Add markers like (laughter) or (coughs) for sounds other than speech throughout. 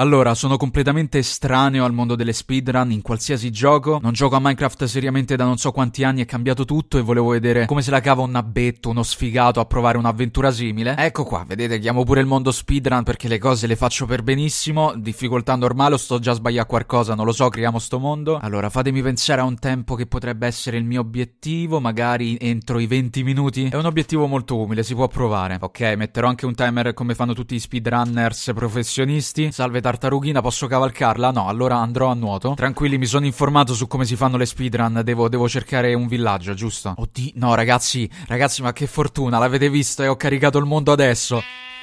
Allora, sono completamente estraneo al mondo delle speedrun in qualsiasi gioco. Non gioco a Minecraft seriamente da non so quanti anni, è cambiato tutto e volevo vedere come se la cava un nabbetto, uno sfigato a provare un'avventura simile. Ecco qua, vedete, chiamo pure il mondo speedrun perché le cose le faccio per benissimo. Difficoltà normale, o sto già sbagliando qualcosa, non lo so, creiamo sto mondo. Allora, fatemi pensare a un tempo che potrebbe essere il mio obiettivo, magari entro i 20 minuti. È un obiettivo molto umile, si può provare. Ok, metterò anche un timer come fanno tutti i speedrunners professionisti. Salve tartarughina, posso cavalcarla? No, allora andrò a nuoto. Tranquilli, mi sono informato su come si fanno le speedrun. Devo, devo cercare un villaggio, giusto? Oddio, no, ragazzi, ragazzi, ma che fortuna, l'avete visto e ho caricato il mondo adesso.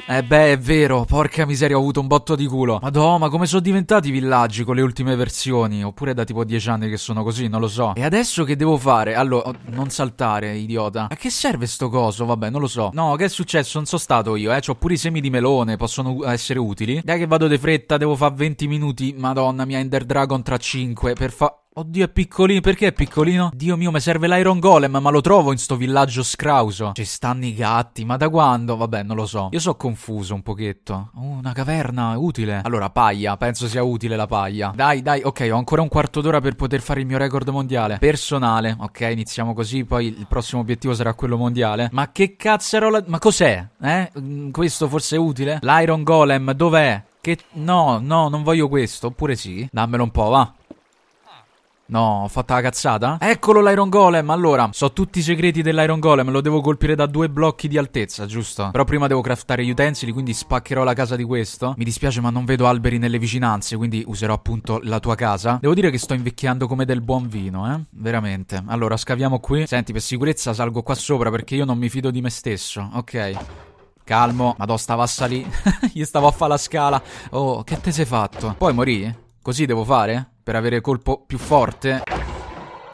Eh beh, è vero, porca miseria, ho avuto un botto di culo. Madò, ma come sono diventati i villaggi con le ultime versioni? Oppure è da tipo dieci anni che sono così, non lo so. E adesso che devo fare? Allora, oh, non saltare, idiota. A che serve sto coso? Vabbè, non lo so. No, che è successo? Non so stato io, eh. C'ho pure i semi di melone, possono eh, essere utili. Dai che vado di fretta, volta devo fare 20 minuti. Madonna mia, Ender Dragon tra 5. Per fa. Oddio, è piccolino. Perché è piccolino? Dio mio, mi serve l'Iron Golem, ma lo trovo in sto villaggio scrauso. Ci stanno i gatti, ma da quando? Vabbè, non lo so. Io sono confuso un pochetto. Oh, una caverna, utile. Allora, paglia. Penso sia utile la paglia. Dai, dai, ok, ho ancora un quarto d'ora per poter fare il mio record mondiale. Personale. Ok, iniziamo così, poi il prossimo obiettivo sarà quello mondiale. Ma che cazzarola... Ma cos'è? Eh? Mm, questo forse è utile? L'Iron Golem, dov'è? Che... No, no, non voglio questo. Oppure sì? Dammelo un po', va. No, ho fatto la cazzata? Eccolo l'Iron Golem, allora So tutti i segreti dell'Iron Golem Lo devo colpire da due blocchi di altezza, giusto? Però prima devo craftare gli utensili Quindi spaccherò la casa di questo Mi dispiace ma non vedo alberi nelle vicinanze Quindi userò appunto la tua casa Devo dire che sto invecchiando come del buon vino, eh? Veramente Allora, scaviamo qui Senti, per sicurezza salgo qua sopra Perché io non mi fido di me stesso Ok Calmo, madò stava a lì. (laughs) Gli stavo a fare la scala. Oh, che te sei fatto? Poi morì? Così devo fare? Per avere colpo più forte?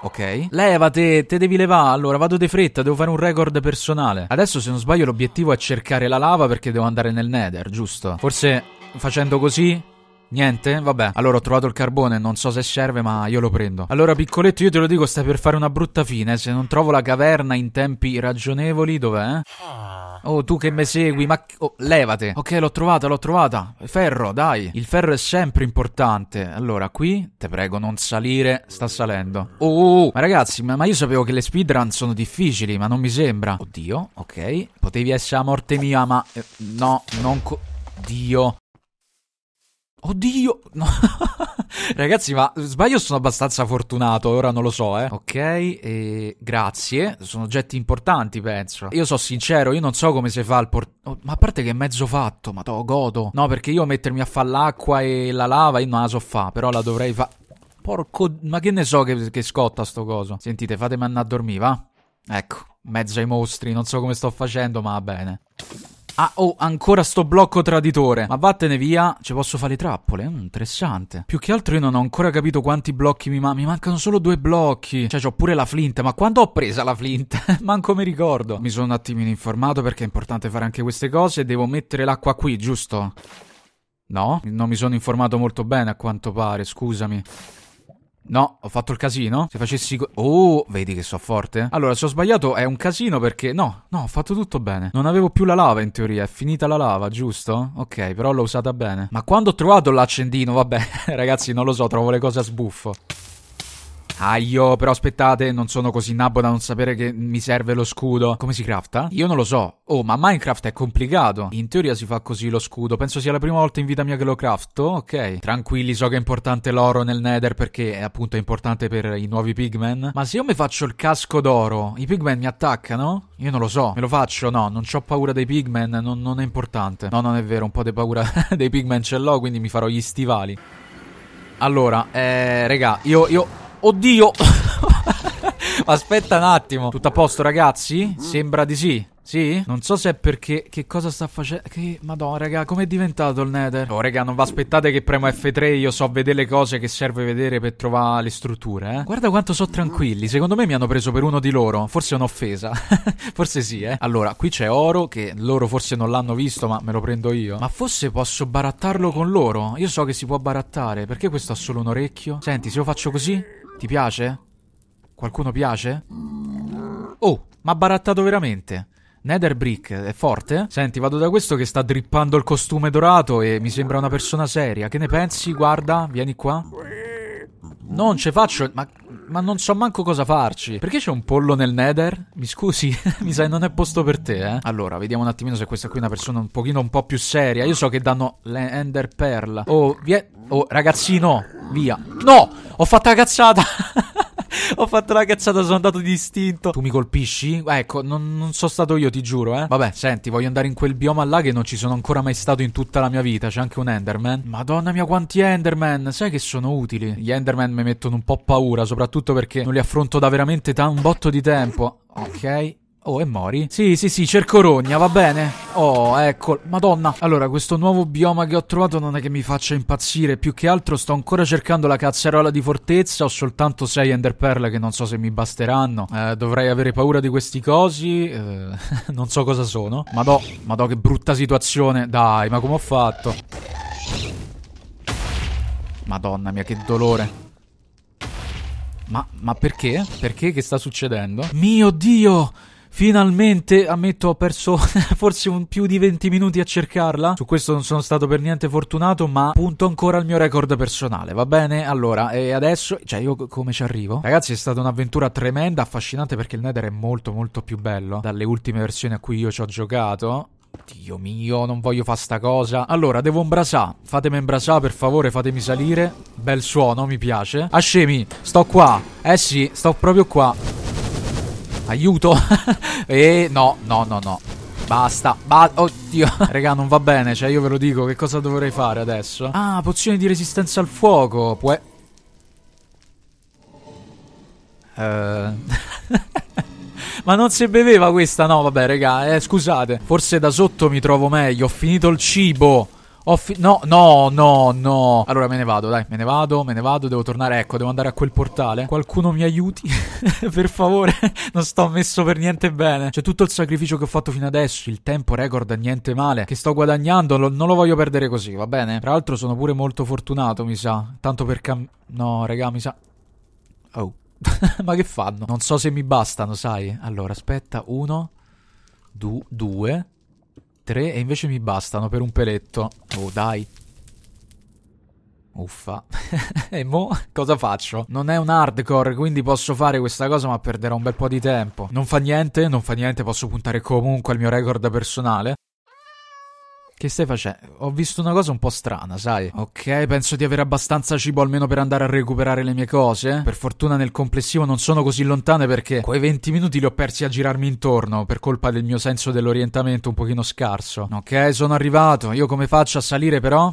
Ok. Levate, te devi levare. Allora, vado di fretta, devo fare un record personale. Adesso, se non sbaglio, l'obiettivo è cercare la lava perché devo andare nel Nether, giusto? Forse facendo così Niente? Vabbè. Allora ho trovato il carbone, non so se serve, ma io lo prendo. Allora, piccoletto, io te lo dico, stai per fare una brutta fine. Se non trovo la caverna in tempi ragionevoli, dov'è? Oh, tu che mi segui, ma. Oh, levate. Ok, l'ho trovata, l'ho trovata. Ferro, dai. Il ferro è sempre importante. Allora, qui, te prego, non salire. Sta salendo. Oh, oh, oh. ma ragazzi, ma, ma io sapevo che le speedrun sono difficili, ma non mi sembra. Oddio, ok. Potevi essere a morte mia, ma. Eh, no, non. Co- Dio. Oddio! No. (laughs) Ragazzi, ma sbaglio sono abbastanza fortunato, ora non lo so, eh. Ok, e... grazie. Sono oggetti importanti, penso. Io so sincero, io non so come si fa il portale. Oh, ma a parte che è mezzo fatto, ma to, godo. No, perché io mettermi a fare l'acqua e la lava, io non la so fa, però la dovrei fare. Porco... Ma che ne so che, che scotta sto coso? Sentite, fatemi andare a dormire, va? Ecco, mezzo ai mostri, non so come sto facendo, ma va bene. Ah, oh, ancora sto blocco traditore. Ma vattene via, ci posso fare trappole? Mm, interessante. Più che altro io non ho ancora capito quanti blocchi mi mancano. Mi mancano solo due blocchi. Cioè, ho pure la flint. Ma quando ho presa la flint? (laughs) Manco mi ricordo. Mi sono un attimino informato perché è importante fare anche queste cose. Devo mettere l'acqua qui, giusto? No? Non mi sono informato molto bene a quanto pare, scusami. No, ho fatto il casino. Se facessi... Co- oh, vedi che so forte? Allora, se ho sbagliato è un casino perché... No, no, ho fatto tutto bene. Non avevo più la lava in teoria, è finita la lava, giusto? Ok, però l'ho usata bene. Ma quando ho trovato l'accendino, vabbè, (laughs) ragazzi, non lo so, trovo le cose a sbuffo. Ah, però aspettate, non sono così nabbo da non sapere che mi serve lo scudo. Come si crafta? Io non lo so. Oh, ma Minecraft è complicato. In teoria si fa così lo scudo. Penso sia la prima volta in vita mia che lo crafto. Ok. Tranquilli, so che è importante l'oro nel Nether perché è appunto importante per i nuovi pigmen. Ma se io mi faccio il casco d'oro, i pigmen mi attaccano? Io non lo so. Me lo faccio? No, non ho paura dei pigmen, non, non, è importante. No, non è vero, un po' di paura (laughs) dei pigmen ce l'ho, quindi mi farò gli stivali. Allora, eh, regà, io, io Oddio! (laughs) Aspetta un attimo. Tutto a posto, ragazzi? Mm. Sembra di sì. Sì? Non so se è perché... Che cosa sta facendo... Che... Madonna, raga, com'è diventato il nether? Oh, raga, non vi aspettate che premo F3 io so vedere le cose che serve vedere per trovare le strutture, eh? Guarda quanto sono tranquilli. Secondo me mi hanno preso per uno di loro. Forse è un'offesa. (laughs) forse sì, eh? Allora, qui c'è oro che loro forse non l'hanno visto, ma me lo prendo io. Ma forse posso barattarlo con loro? Io so che si può barattare. Perché questo ha solo un orecchio? Senti, se lo faccio così... Ti piace? Qualcuno piace? Oh, ma barattato veramente. Netherbrick è forte? Senti, vado da questo che sta drippando il costume dorato e mi sembra una persona seria. Che ne pensi? Guarda, vieni qua. Non ce faccio. Ma, ma, non so manco cosa farci. Perché c'è un pollo nel nether? Mi scusi, (laughs) mi sa che non è posto per te, eh. Allora, vediamo un attimino se questa qui è una persona un pochino un po' più seria. Io so che danno l'ender pearl. Oh, vie... oh ragazzino, via. No! Ho fatto la cazzata! (laughs) Ho fatto la cazzata, sono andato di istinto. Tu mi colpisci? Eh, ecco, non, non sono stato io, ti giuro, eh. Vabbè, senti, voglio andare in quel bioma là che non ci sono ancora mai stato in tutta la mia vita. C'è anche un Enderman. Madonna mia, quanti Enderman! Sai che sono utili? Gli Enderman mi mettono un po' paura, soprattutto perché non li affronto da veramente da un botto di tempo. Ok, Oh, e mori? Sì, sì, sì, cerco rogna, va bene? Oh, ecco, madonna. Allora, questo nuovo bioma che ho trovato non è che mi faccia impazzire, più che altro sto ancora cercando la cazzarola di fortezza, ho soltanto 6 enderperle che non so se mi basteranno. Eh, dovrei avere paura di questi cosi, eh, (laughs) non so cosa sono. Madò, madò che brutta situazione, dai, ma come ho fatto? Madonna mia, che dolore. Ma, ma perché? Perché che sta succedendo? Mio Dio! Finalmente, ammetto, ho perso (laughs) forse un più di 20 minuti a cercarla. Su questo non sono stato per niente fortunato, ma punto ancora al mio record personale, va bene? Allora, e adesso, cioè io come ci arrivo? Ragazzi, è stata un'avventura tremenda, affascinante perché il Nether è molto molto più bello dalle ultime versioni a cui io ci ho giocato. Dio mio, non voglio fare sta cosa. Allora, devo imbrasà. Fatemi imbrasà, per favore, fatemi salire. Bel suono, mi piace. Ascemi, sto qua. Eh sì, sto proprio qua. Aiuto (laughs) E no, no, no, no Basta, ba oddio (laughs) Raga non va bene, cioè io ve lo dico Che cosa dovrei fare adesso? Ah, pozione di resistenza al fuoco Può... Ehm... (laughs) Ma non si beveva questa? No, vabbè, raga, eh, scusate. Forse da sotto mi trovo meglio. Ho finito il cibo no, no, no, no. Allora me ne vado, dai, me ne vado, me ne vado. Devo tornare, ecco, devo andare a quel portale. Qualcuno mi aiuti, (laughs) per favore. non sto messo per niente bene. C'è tutto il sacrificio che ho fatto fino adesso, il tempo record, niente male, che sto guadagnando, lo, non lo voglio perdere così, va bene? Tra l'altro sono pure molto fortunato, mi sa. Tanto per cam... No, raga, mi sa... Oh. (laughs) Ma che fanno? Non so se mi bastano, sai. Allora, aspetta, uno, du due tre e invece mi bastano per un peletto. Oh, dai. Uffa. (laughs) e mo cosa faccio? Non è un hardcore, quindi posso fare questa cosa, ma perderò un bel po' di tempo. Non fa niente, non fa niente, posso puntare comunque al mio record personale. Che stai facendo? Ho visto una cosa un po' strana, sai? Ok, penso di avere abbastanza cibo almeno per andare a recuperare le mie cose. Per fortuna nel complessivo non sono così lontane perché quei 20 minuti li ho persi a girarmi intorno per colpa del mio senso dell'orientamento un pochino scarso. Ok, sono arrivato. Io come faccio a salire però?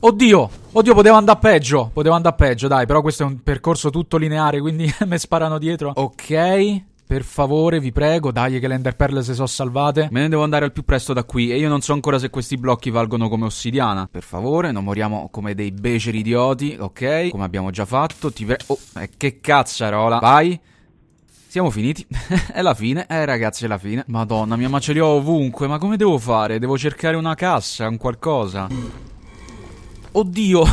Oddio! Oddio, poteva andare peggio. Poteva andare peggio, dai, però questo è un percorso tutto lineare, quindi (laughs) mi sparano dietro. Ok. Per favore, vi prego, dai che le Ender Pearl se sono salvate. Me ne devo andare al più presto da qui e io non so ancora se questi blocchi valgono come ossidiana. Per favore, non moriamo come dei beceri idioti, ok? Come abbiamo già fatto, ti prego... Oh, eh, che cazzarola. Vai. Siamo finiti. (laughs) è la fine. Eh, ragazzi, è la fine. Madonna mia, ma ce li ho ovunque. Ma come devo fare? Devo cercare una cassa, un qualcosa. Oddio,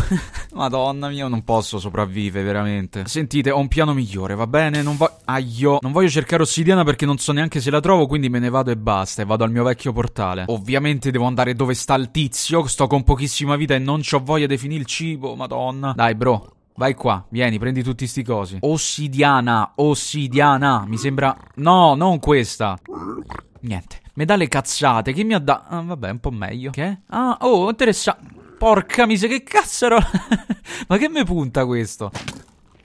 (laughs) madonna mia, non posso sopravvivere veramente. Sentite, ho un piano migliore, va bene? Non voglio... Aio, non voglio cercare ossidiana perché non so neanche se la trovo, quindi me ne vado e basta, e vado al mio vecchio portale. Ovviamente devo andare dove sta il tizio, sto con pochissima vita e non ho voglia di finire il cibo, madonna. Dai, bro, Vai qua, vieni, prendi tutti sti cosi. Ossidiana, ossidiana, mi sembra... No, non questa. Niente. Me dà le cazzate, chi mi ha da... Ah, vabbè, un po' meglio. Che? Ah, oh, interessante... Porca miseria, che cazzo cazzaro! (laughs) Ma che me punta questo?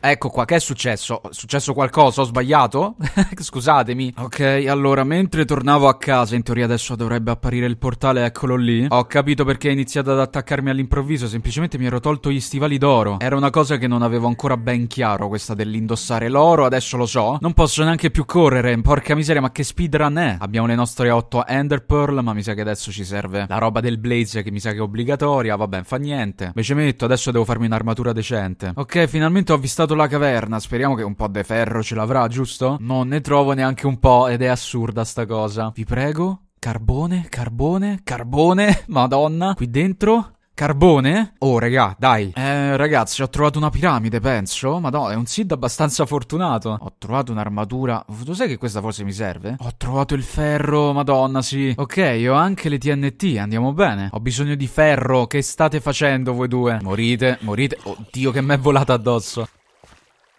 Ecco qua, che è successo? È successo qualcosa? Ho sbagliato? (laughs) Scusatemi. Ok, allora, mentre tornavo a casa, in teoria adesso dovrebbe apparire il portale, eccolo lì. Ho capito perché ha iniziato ad attaccarmi all'improvviso, semplicemente mi ero tolto gli stivali d'oro. Era una cosa che non avevo ancora ben chiaro, questa dell'indossare l'oro, adesso lo so. Non posso neanche più correre, porca miseria, ma che speedrun è? Abbiamo le nostre 8 Ender Pearl, ma mi sa che adesso ci serve la roba del Blaze, che mi sa che è obbligatoria, vabbè, fa niente. Invece metto, adesso devo farmi un'armatura decente. Ok, finalmente ho avvistato sfiorato la caverna. Speriamo che un po' di ferro ce l'avrà, giusto? Non ne trovo neanche un po' ed è assurda sta cosa. Vi prego. Carbone, carbone, carbone. (laughs) Madonna. Qui dentro. Carbone? Oh, regà, dai. Eh, ragazzi, ho trovato una piramide, penso. Madonna, è un SID abbastanza fortunato. Ho trovato un'armatura. Tu sai che questa forse mi serve? Ho trovato il ferro, madonna, sì. Ok, ho anche le TNT, andiamo bene. Ho bisogno di ferro. Che state facendo voi due? Morite, morite. Oddio, che mi è volata addosso.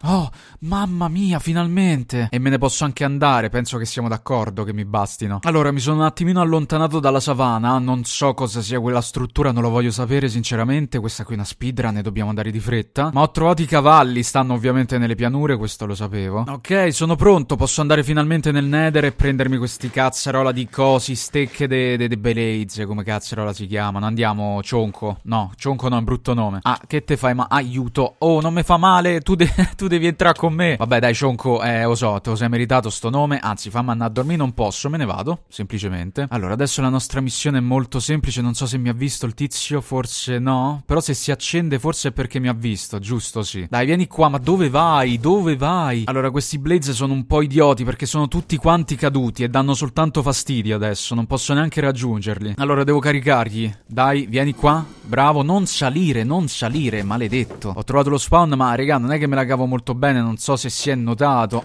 Oh, mamma mia, finalmente! E me ne posso anche andare, penso che siamo d'accordo che mi bastino. Allora, mi sono un attimino allontanato dalla savana, non so cosa sia quella struttura, non lo voglio sapere sinceramente, questa qui è una speedrun e dobbiamo andare di fretta. Ma ho trovato i cavalli, stanno ovviamente nelle pianure, questo lo sapevo. Ok, sono pronto, posso andare finalmente nel nether e prendermi questi cazzarola di cosi, stecche de, de, de belezze, come cazzarola si chiamano. Andiamo, cionco. No, cionco no, è un brutto nome. Ah, che te fai ma... Aiuto! Oh, non mi fa male, tu, de- (laughs) tu devi entrare con me. Vabbè, dai, Cionco, eh, lo so, te lo sei meritato sto nome. Anzi, fammi andare a dormire, non posso, me ne vado, semplicemente. Allora, adesso la nostra missione è molto semplice. Non so se mi ha visto il tizio, forse no. Però se si accende, forse è perché mi ha visto, giusto, sì. Dai, vieni qua, ma dove vai? Dove vai? Allora, questi Blaze sono un po' idioti perché sono tutti quanti caduti e danno soltanto fastidio adesso. Non posso neanche raggiungerli. Allora, devo caricargli. Dai, vieni qua. Bravo, non salire, non salire, maledetto. Ho trovato lo spawn, ma, regà, non è che me la cavo molto molto bene, non so se si è notato.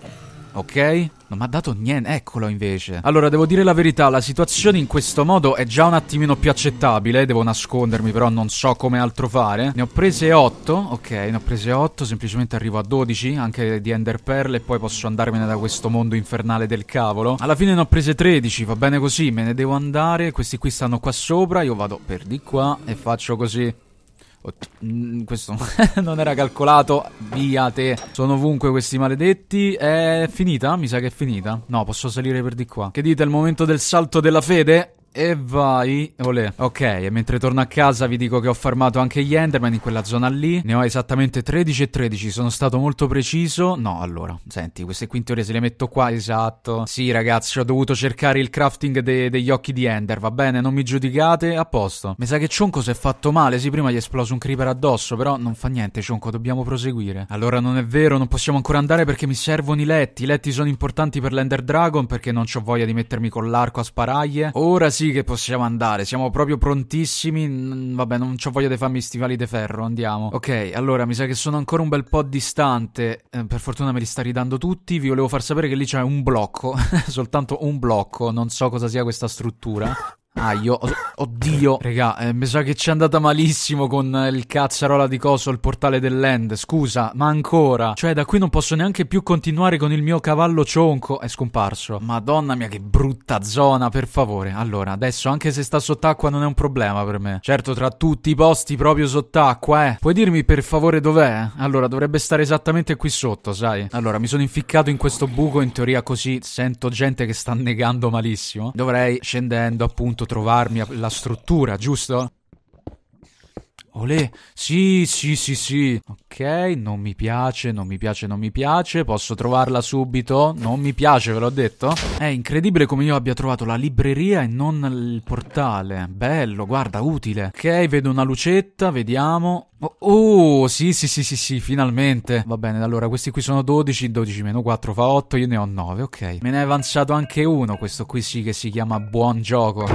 Ok? Non mi ha dato niente, eccolo invece. Allora, devo dire la verità, la situazione in questo modo è già un attimino più accettabile. Devo nascondermi, però non so come altro fare. Ne ho prese 8, ok, ne ho prese 8, semplicemente arrivo a 12, anche di Ender Pearl, e poi posso andarmene da questo mondo infernale del cavolo. Alla fine ne ho prese 13, va bene così, me ne devo andare. Questi qui stanno qua sopra, io vado per di qua e faccio così questo non era calcolato. Via te. Sono ovunque questi maledetti. È finita? Mi sa che è finita. No, posso salire per di qua. Che dite? È il momento del salto della fede? E vai, olè. Ok, e mentre torno a casa vi dico che ho farmato anche gli Enderman in quella zona lì. Ne ho esattamente 13 e 13, sono stato molto preciso. No, allora, senti, queste quinte ore se le metto qua, esatto. Sì, ragazzi, ho dovuto cercare il crafting de degli occhi di Ender, va bene? Non mi giudicate? A posto. Mi sa che Cionco si è fatto male, sì, prima gli è esploso un creeper addosso, però non fa niente, Cionco, dobbiamo proseguire. Allora, non è vero, non possiamo ancora andare perché mi servono i letti. I letti sono importanti per l'Ender Dragon perché non ho voglia di mettermi con l'arco a sparaglie. Ora sì sì che possiamo andare, siamo proprio prontissimi. vabbè, non ho voglia di farmi stivali di ferro, andiamo. Ok, allora mi sa che sono ancora un bel po' distante. Eh, per fortuna me li sta ridando tutti. Vi volevo far sapere che lì c'è un blocco, (laughs) soltanto un blocco, non so cosa sia questa struttura. Ah, io, oddio, (coughs) regà, eh, mi sa che ci è andata malissimo con eh, il cazzarola di coso il portale dell'end. Scusa, ma ancora. Cioè, da qui non posso neanche più continuare con il mio cavallo cionco. È scomparso. Madonna mia, che brutta zona, per favore. Allora, adesso, anche se sta sott'acqua, non è un problema per me. Certo, tra tutti i posti proprio sott'acqua, eh. Puoi dirmi per favore dov'è? Allora, dovrebbe stare esattamente qui sotto, sai? Allora, mi sono inficcato in questo buco, in teoria così sento gente che sta (laughs) negando malissimo. Dovrei, scendendo, appunto trovarmi la struttura, giusto? Olè, sì, sì, sì, sì. Ok, non mi piace, non mi piace, non mi piace. Posso trovarla subito? Non mi piace, ve l'ho detto. È incredibile come io abbia trovato la libreria e non il portale. Bello, guarda, utile. Ok, vedo una lucetta, vediamo. Oh, oh sì, sì, sì, sì, sì, finalmente. Va bene, allora, questi qui sono 12, 12 meno 4 fa 8, io ne ho 9, ok. Me ne è avanzato anche uno, questo qui sì che si chiama buon gioco.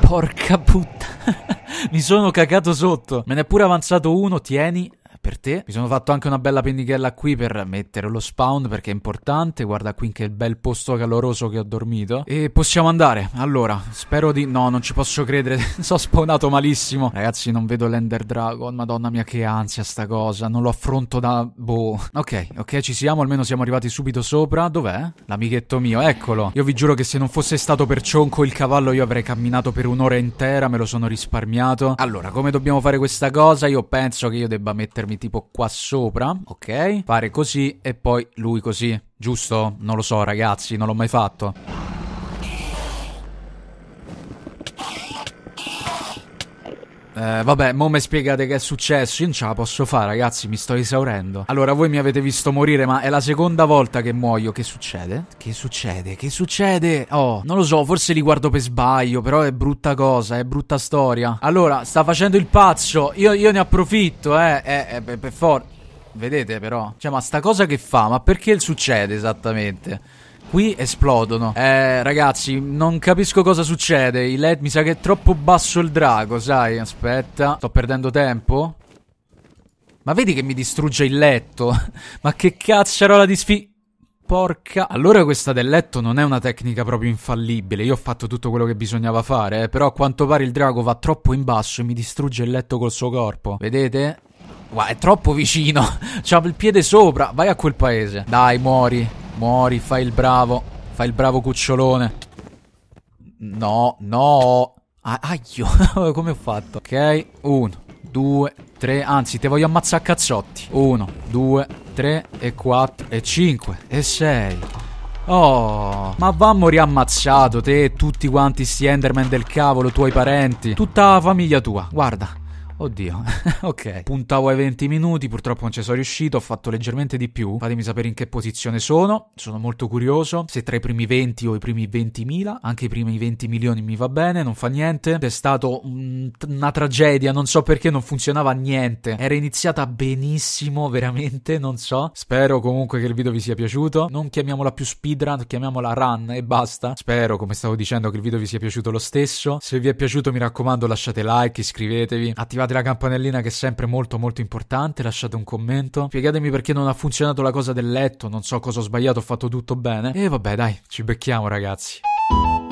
Porca puttana. (laughs) mi sono cagato sotto. Me ne è pure avanzato uno, tieni per te. Mi sono fatto anche una bella pennichella qui per mettere lo spawn perché è importante. Guarda qui che bel posto caloroso che ho dormito. E possiamo andare. Allora, spero di... No, non ci posso credere. (laughs) Sono spawnato malissimo. Ragazzi, non vedo l'Ender Dragon. Madonna mia, che ansia sta cosa. Non lo affronto da... Boh. Ok, ok, ci siamo. Almeno siamo arrivati subito sopra. Dov'è? L'amichetto mio, eccolo. Io vi giuro che se non fosse stato per Cionco il cavallo io avrei camminato per un'ora intera. Me lo sono risparmiato. Allora, come dobbiamo fare questa cosa? Io penso che io debba mettermi posizionarli tipo qua sopra, ok? Fare così e poi lui così, giusto? Non lo so ragazzi, non l'ho mai fatto. Eh, vabbè, mo mi spiegate che è successo. Io non ce la posso fare, ragazzi, mi sto esaurendo. Allora, voi mi avete visto morire, ma è la seconda volta che muoio. Che succede? Che succede? Che succede? Oh, non lo so, forse li guardo per sbaglio, però è brutta cosa, è brutta storia. Allora, sta facendo il pazzo. Io, io ne approfitto, eh. eh, eh per, per forza. Vedete però? Cioè, ma sta cosa che fa? Ma perché succede esattamente? Qui esplodono. Eh, ragazzi, non capisco cosa succede. I LED mi sa che è troppo basso il drago, sai? Aspetta, sto perdendo tempo. Ma vedi che mi distrugge il letto? (laughs) Ma che cazzarola di sfi... Porca... Allora questa del letto non è una tecnica proprio infallibile, io ho fatto tutto quello che bisognava fare, eh. però a quanto pare il drago va troppo in basso e mi distrugge il letto col suo corpo. Vedete? Wow, è troppo vicino, (laughs) c'ha il piede sopra, vai a quel paese. Dai, muori. Muori, fai il bravo. Fai il bravo cucciolone. No, no. Ah, aglio, (laughs) come ho fatto? Ok, uno, due, tre. Anzi, te voglio ammazzare a cazzotti. Uno, due, tre e quattro e cinque e sei. Oh, ma vammo riammazzato te e tutti quanti sti Enderman del cavolo, tuoi parenti, tutta la famiglia tua. Guarda, Oddio, (laughs) ok. Puntavo ai 20 minuti, purtroppo non ci sono riuscito, ho fatto leggermente di più. Fatemi sapere in che posizione sono, sono molto curioso. Se tra i primi 20 o i primi 20.000, anche i primi 20 milioni mi va bene, non fa niente. È stata una tragedia, non so perché non funzionava niente. Era iniziata benissimo, veramente, non so. Spero comunque che il video vi sia piaciuto. Non chiamiamola più speedrun, chiamiamola run e basta. Spero, come stavo dicendo, che il video vi sia piaciuto lo stesso. Se vi è piaciuto mi raccomando lasciate like, iscrivetevi, attivate attivate la campanellina che è sempre molto molto importante, lasciate un commento, spiegatemi perché non ha funzionato la cosa del letto, non so cosa ho sbagliato, ho fatto tutto bene. E vabbè dai, ci becchiamo ragazzi.